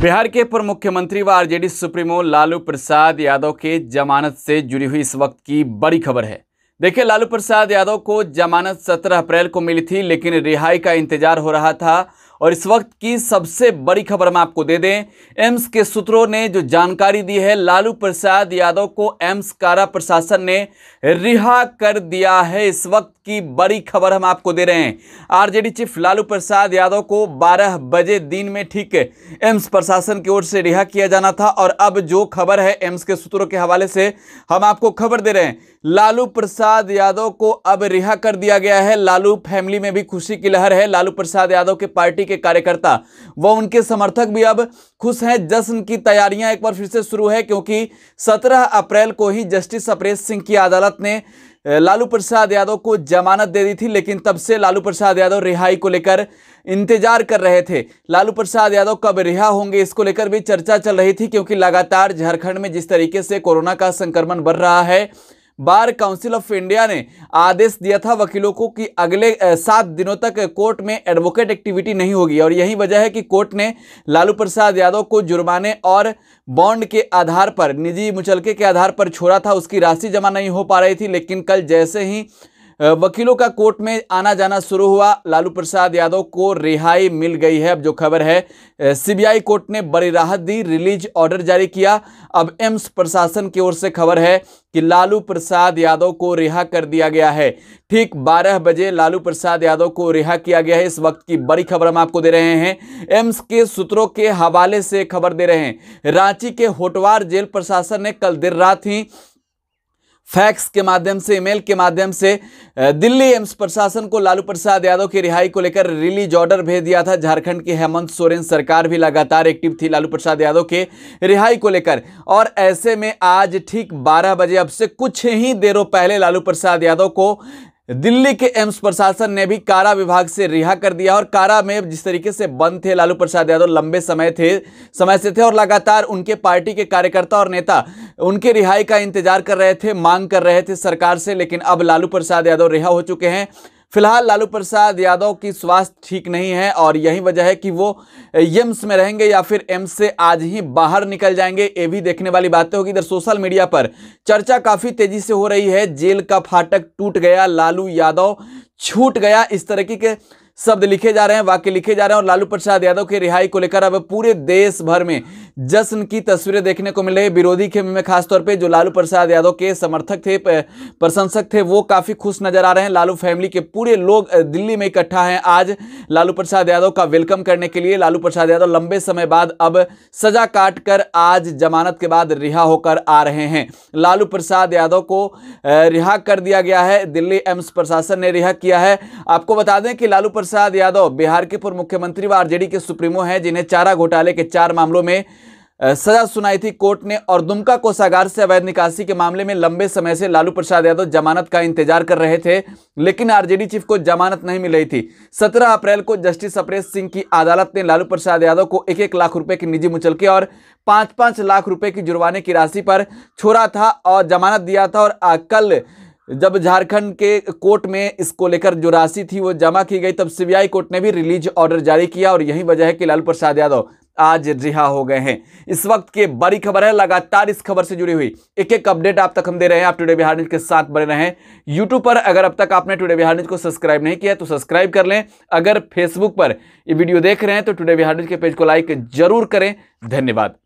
बिहार के पूर्व मुख्यमंत्री व आरजेडी सुप्रीमो लालू प्रसाद यादव के जमानत से जुड़ी हुई इस वक्त की बड़ी खबर है देखिए लालू प्रसाद यादव को जमानत 17 अप्रैल को मिली थी लेकिन रिहाई का इंतजार हो रहा था और इस वक्त की सबसे बड़ी खबर हम आपको दे दें एम्स के सूत्रों ने जो जानकारी दी है लालू प्रसाद यादव को एम्स कारा प्रशासन ने रिहा कर दिया है इस वक्त की बड़ी खबर हम आपको दे रहे हैं आरजेडी चीफ लालू प्रसाद यादव को 12 बजे दिन में ठीक एम्स प्रशासन की ओर से रिहा किया जाना था और अब जो खबर है एम्स के सूत्रों के हवाले से हम आपको खबर दे रहे हैं लालू प्रसाद यादव को अब रिहा कर दिया गया है लालू फैमिली में भी खुशी की लहर है लालू प्रसाद यादव के पार्टी के कार्यकर्ता व उनके समर्थक भी अब खुश हैं जश्न की तैयारियां एक बार फिर से शुरू है क्योंकि 17 अप्रैल को ही जस्टिस अपरेश सिंह की अदालत ने लालू प्रसाद यादव को जमानत दे दी थी लेकिन तब से लालू प्रसाद यादव रिहाई को लेकर इंतजार कर रहे थे लालू प्रसाद यादव कब रिहा होंगे इसको लेकर भी चर्चा चल रही थी क्योंकि लगातार झारखंड में जिस तरीके से कोरोना का संक्रमण बढ़ रहा है बार काउंसिल ऑफ इंडिया ने आदेश दिया था वकीलों को कि अगले सात दिनों तक कोर्ट में एडवोकेट एक्टिविटी नहीं होगी और यही वजह है कि कोर्ट ने लालू प्रसाद यादव को जुर्माने और बॉन्ड के आधार पर निजी मुचलके के आधार पर छोड़ा था उसकी राशि जमा नहीं हो पा रही थी लेकिन कल जैसे ही वकीलों का कोर्ट में आना जाना शुरू हुआ लालू प्रसाद यादव को रिहाई मिल गई है अब जो खबर है सीबीआई कोर्ट ने बड़ी राहत दी रिलीज ऑर्डर जारी किया अब एम्स प्रशासन की ओर से खबर है कि लालू प्रसाद यादव को रिहा कर दिया गया है ठीक 12 बजे लालू प्रसाद यादव को रिहा किया गया है इस वक्त की बड़ी खबर हम आपको दे रहे हैं एम्स के सूत्रों के हवाले से खबर दे रहे हैं रांची के होटवार जेल प्रशासन ने कल देर रात ही फैक्स के माध्यम से ईमेल के माध्यम से दिल्ली एम्स प्रशासन को लालू प्रसाद यादव की रिहाई को लेकर रिलीज ऑर्डर भेज दिया था झारखंड की हेमंत सोरेन सरकार भी लगातार एक्टिव थी लालू प्रसाद यादव के रिहाई को लेकर और ऐसे में आज ठीक 12 बजे अब से कुछ ही देरों पहले लालू प्रसाद यादव को दिल्ली के एम्स प्रशासन ने भी कारा विभाग से रिहा कर दिया और कारा में जिस तरीके से बंद थे लालू प्रसाद यादव लंबे समय थे समय से थे और लगातार उनके पार्टी के कार्यकर्ता और नेता उनके रिहाई का इंतजार कर रहे थे मांग कर रहे थे सरकार से लेकिन अब लालू प्रसाद यादव रिहा हो चुके हैं फिलहाल लालू प्रसाद यादव की स्वास्थ्य ठीक नहीं है और यही वजह है कि वो एम्स में रहेंगे या फिर एम्स से आज ही बाहर निकल जाएंगे ये भी देखने वाली बातें होगी इधर सोशल मीडिया पर चर्चा काफ़ी तेजी से हो रही है जेल का फाटक टूट गया लालू यादव छूट गया इस तरीके के शब्द लिखे जा रहे हैं वाक्य लिखे जा रहे हैं और लालू प्रसाद यादव की रिहाई को लेकर अब पूरे देश भर में जश्न की तस्वीरें देखने को मिल रही है विरोधी खेमे में खासतौर पर जो लालू प्रसाद यादव के समर्थक थे प्रशंसक थे वो काफ़ी खुश नजर आ रहे हैं लालू फैमिली के पूरे लोग दिल्ली में इकट्ठा हैं आज लालू प्रसाद यादव का वेलकम करने के लिए लालू प्रसाद यादव लंबे समय बाद अब सजा काट कर आज जमानत के बाद रिहा होकर आ रहे हैं लालू प्रसाद यादव को रिहा कर दिया गया है दिल्ली एम्स प्रशासन ने रिहा किया है आपको बता दें कि लालू प्रसाद यादव बिहार के पूर्व मुख्यमंत्री व आरजेडी के सुप्रीमो हैं जिन्हें चारा घोटाले के चार मामलों में सजा सुनाई थी कोर्ट ने और दुमका कोषागार से अवैध निकासी के मामले में लंबे समय से लालू प्रसाद यादव जमानत का इंतजार कर रहे थे लेकिन आरजेडी चीफ को जमानत नहीं मिल रही थी 17 अप्रैल को जस्टिस अपरेश सिंह की अदालत ने लालू प्रसाद यादव को एक एक लाख रुपए की निजी मुचलके और पांच पांच लाख रुपए की जुर्माने की राशि पर छोड़ा था और जमानत दिया था और कल जब झारखंड के कोर्ट में इसको लेकर जो राशि थी वो जमा की गई तब सीबीआई कोर्ट ने भी रिलीज ऑर्डर जारी किया और यही वजह है कि लालू प्रसाद यादव आज रिहा हो गए हैं इस वक्त की बड़ी खबर है लगातार इस खबर से जुड़ी हुई एक एक अपडेट आप तक हम दे रहे हैं आप टुडे बिहार न्यूज के साथ बने रहें यूट्यूब पर अगर अब तक आपने टुडे बिहार न्यूज को सब्सक्राइब नहीं किया तो सब्सक्राइब कर लें अगर फेसबुक पर ये वीडियो देख रहे हैं तो टुडे बिहार न्यूज के पेज को लाइक जरूर करें धन्यवाद